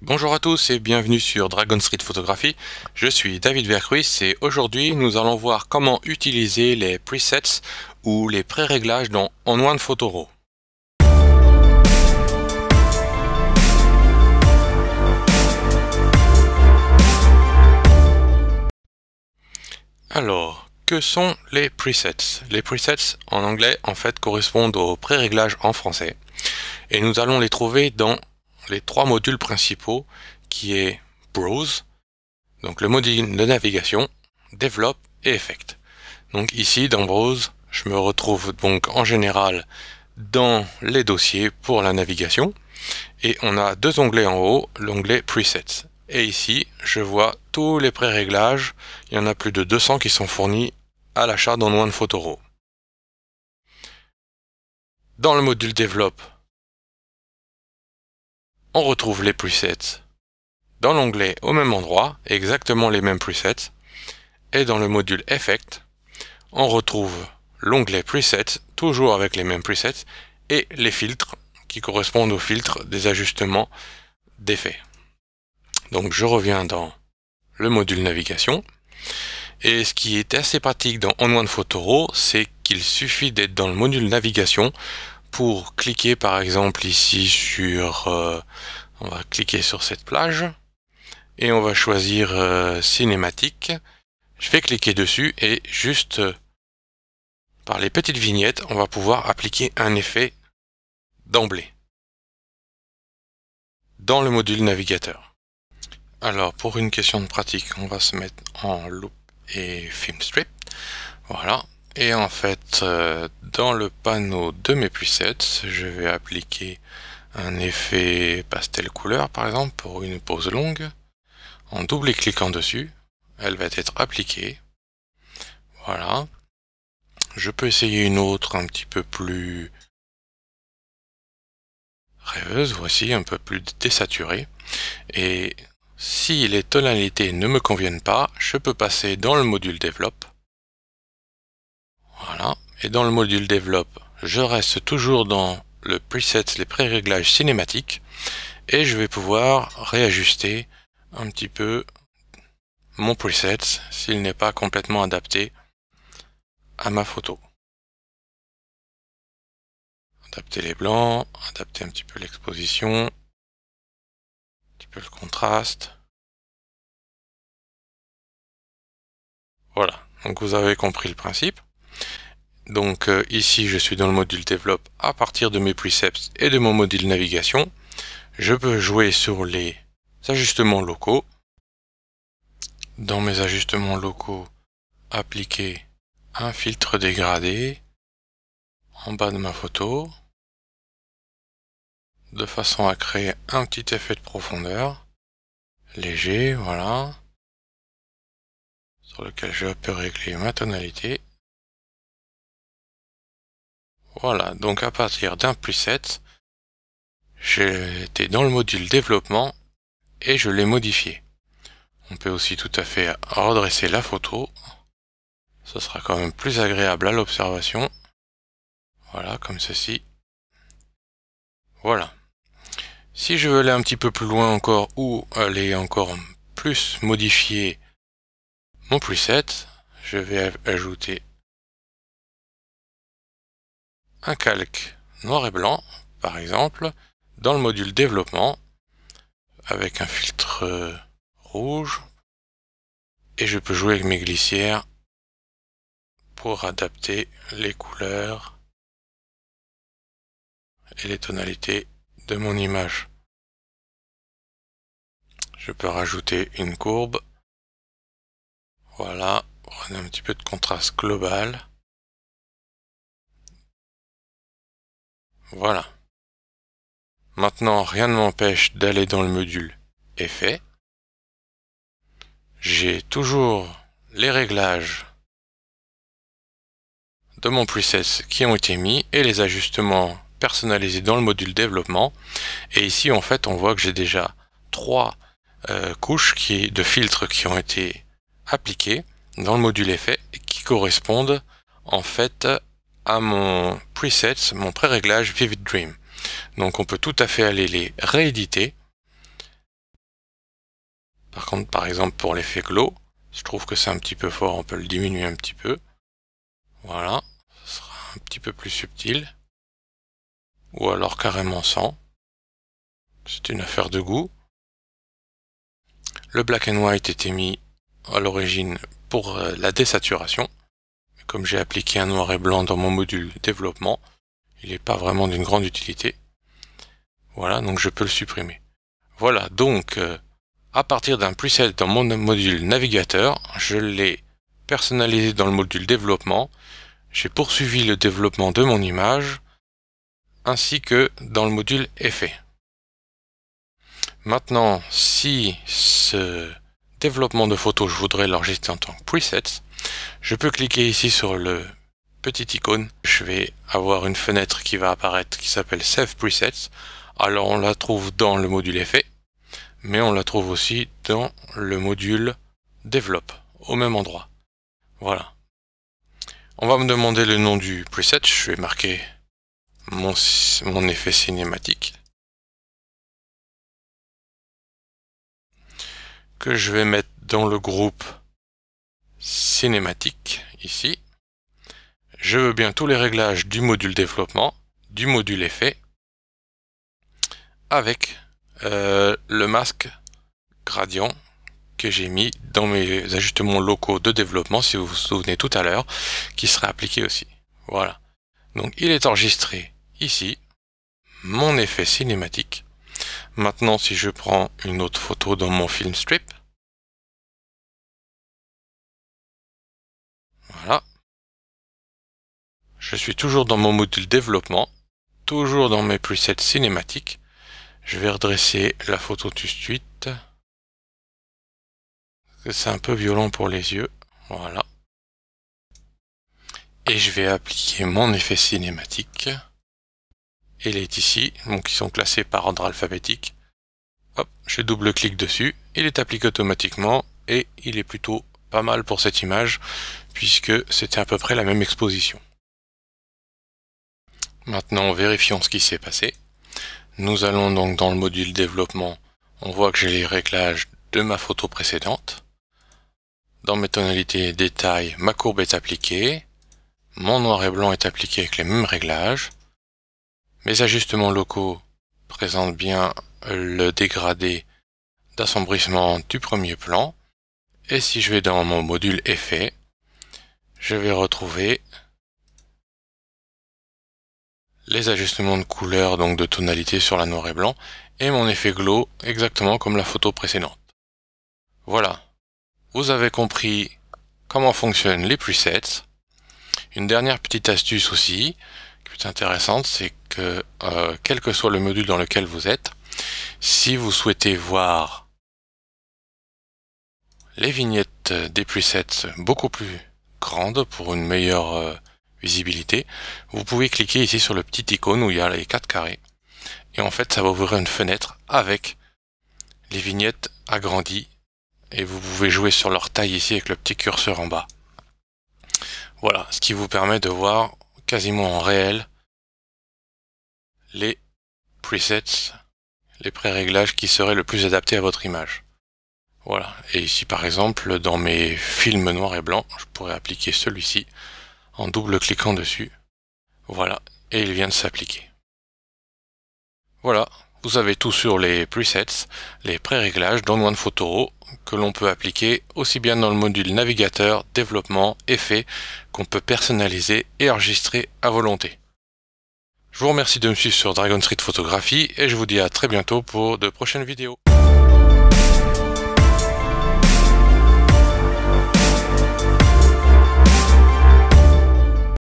Bonjour à tous et bienvenue sur Dragon Street Photography. Je suis David Vercruis et aujourd'hui nous allons voir comment utiliser les presets ou les pré-réglages dans OnOne Photo Raw. Alors, que sont les presets Les presets en anglais en fait correspondent aux pré-réglages en français et nous allons les trouver dans les trois modules principaux qui est Browse, donc le module de navigation, Develop et Effect. Donc ici dans Browse, je me retrouve donc en général dans les dossiers pour la navigation et on a deux onglets en haut, l'onglet Presets. Et ici, je vois tous les pré-réglages, il y en a plus de 200 qui sont fournis à l'achat dans Photo Raw. Dans le module Develop, on retrouve les presets dans l'onglet au même endroit, exactement les mêmes presets, et dans le module Effect, on retrouve l'onglet Presets, toujours avec les mêmes presets, et les filtres, qui correspondent aux filtres des ajustements d'effets. Donc je reviens dans le module Navigation, et ce qui est assez pratique dans On One Photoro, c'est qu'il suffit d'être dans le module Navigation pour cliquer par exemple ici sur... Euh, on va cliquer sur cette plage et on va choisir euh, cinématique. Je vais cliquer dessus et juste euh, par les petites vignettes, on va pouvoir appliquer un effet d'emblée dans le module navigateur. Alors pour une question de pratique, on va se mettre en loop et film strip. Voilà, et en fait, euh, dans le panneau de mes puissettes, je vais appliquer un effet pastel couleur par exemple pour une pause longue. En double-cliquant dessus, elle va être appliquée. Voilà. Je peux essayer une autre un petit peu plus rêveuse, voici un peu plus désaturée. Et si les tonalités ne me conviennent pas, je peux passer dans le module développe et dans le module développe, je reste toujours dans le Presets » les pré-réglages cinématiques, et je vais pouvoir réajuster un petit peu mon Presets » s'il n'est pas complètement adapté à ma photo. Adapter les blancs, adapter un petit peu l'exposition, un petit peu le contraste. Voilà, donc vous avez compris le principe. Donc euh, ici, je suis dans le module développe à partir de mes precepts et de mon module navigation. Je peux jouer sur les ajustements locaux. Dans mes ajustements locaux, appliquer un filtre dégradé en bas de ma photo de façon à créer un petit effet de profondeur léger, voilà, sur lequel je peux régler ma tonalité. Voilà, donc à partir d'un plus 7, été dans le module développement et je l'ai modifié. On peut aussi tout à fait redresser la photo. Ce sera quand même plus agréable à l'observation. Voilà, comme ceci. Voilà. Si je veux aller un petit peu plus loin encore ou aller encore plus modifier mon plus 7, je vais ajouter un calque noir et blanc, par exemple, dans le module développement, avec un filtre euh, rouge, et je peux jouer avec mes glissières pour adapter les couleurs et les tonalités de mon image. Je peux rajouter une courbe. Voilà, on a un petit peu de contraste global. Voilà. Maintenant, rien ne m'empêche d'aller dans le module effet. J'ai toujours les réglages de mon preset qui ont été mis et les ajustements personnalisés dans le module développement. Et ici, en fait, on voit que j'ai déjà trois euh, couches qui, de filtres qui ont été appliquées dans le module effet qui correspondent en fait à mon preset, mon pré-réglage Vivid Dream. Donc on peut tout à fait aller les rééditer. Par contre, par exemple, pour l'effet glow, je trouve que c'est un petit peu fort, on peut le diminuer un petit peu. Voilà, ce sera un petit peu plus subtil. Ou alors carrément sans. C'est une affaire de goût. Le black and white était mis à l'origine pour euh, la désaturation comme j'ai appliqué un noir et blanc dans mon module développement, il n'est pas vraiment d'une grande utilité. Voilà, donc je peux le supprimer. Voilà, donc euh, à partir d'un preset dans mon module navigateur, je l'ai personnalisé dans le module développement, j'ai poursuivi le développement de mon image, ainsi que dans le module effet. Maintenant, si ce développement de photo, je voudrais l'enregistrer en tant que preset, je peux cliquer ici sur le petit icône. Je vais avoir une fenêtre qui va apparaître qui s'appelle Save Presets. Alors on la trouve dans le module effet, mais on la trouve aussi dans le module développe, au même endroit. Voilà. On va me demander le nom du preset. Je vais marquer mon, mon effet cinématique. Que je vais mettre dans le groupe cinématique ici. Je veux bien tous les réglages du module développement, du module effet, avec euh, le masque gradient que j'ai mis dans mes ajustements locaux de développement, si vous vous souvenez tout à l'heure, qui sera appliqué aussi. Voilà. Donc il est enregistré ici, mon effet cinématique. Maintenant, si je prends une autre photo dans mon film strip, Je suis toujours dans mon module développement, toujours dans mes presets cinématiques. Je vais redresser la photo tout de suite. C'est un peu violent pour les yeux. Voilà. Et je vais appliquer mon effet cinématique. Il est ici, donc ils sont classés par ordre alphabétique. Hop, je double-clique dessus, il est appliqué automatiquement et il est plutôt pas mal pour cette image puisque c'était à peu près la même exposition. Maintenant, vérifions ce qui s'est passé. Nous allons donc dans le module développement. On voit que j'ai les réglages de ma photo précédente. Dans mes tonalités et détails, ma courbe est appliquée. Mon noir et blanc est appliqué avec les mêmes réglages. Mes ajustements locaux présentent bien le dégradé d'assombrissement du premier plan. Et si je vais dans mon module effet, je vais retrouver les ajustements de couleur, donc de tonalité sur la noir et blanc, et mon effet glow exactement comme la photo précédente. Voilà, vous avez compris comment fonctionnent les presets. Une dernière petite astuce aussi, qui est intéressante, c'est que euh, quel que soit le module dans lequel vous êtes, si vous souhaitez voir les vignettes des presets beaucoup plus grandes pour une meilleure euh, visibilité, vous pouvez cliquer ici sur le petit icône où il y a les quatre carrés. Et en fait, ça va ouvrir une fenêtre avec les vignettes agrandies. Et vous pouvez jouer sur leur taille ici avec le petit curseur en bas. Voilà, ce qui vous permet de voir quasiment en réel les presets, les pré-réglages qui seraient le plus adaptés à votre image. Voilà, et ici par exemple, dans mes films noirs et blancs, je pourrais appliquer celui-ci en double-cliquant dessus. Voilà, et il vient de s'appliquer. Voilà, vous avez tout sur les presets, les pré-réglages dans photo que l'on peut appliquer aussi bien dans le module navigateur, développement, effets, qu'on peut personnaliser et enregistrer à volonté. Je vous remercie de me suivre sur Dragon Street Photographie et je vous dis à très bientôt pour de prochaines vidéos.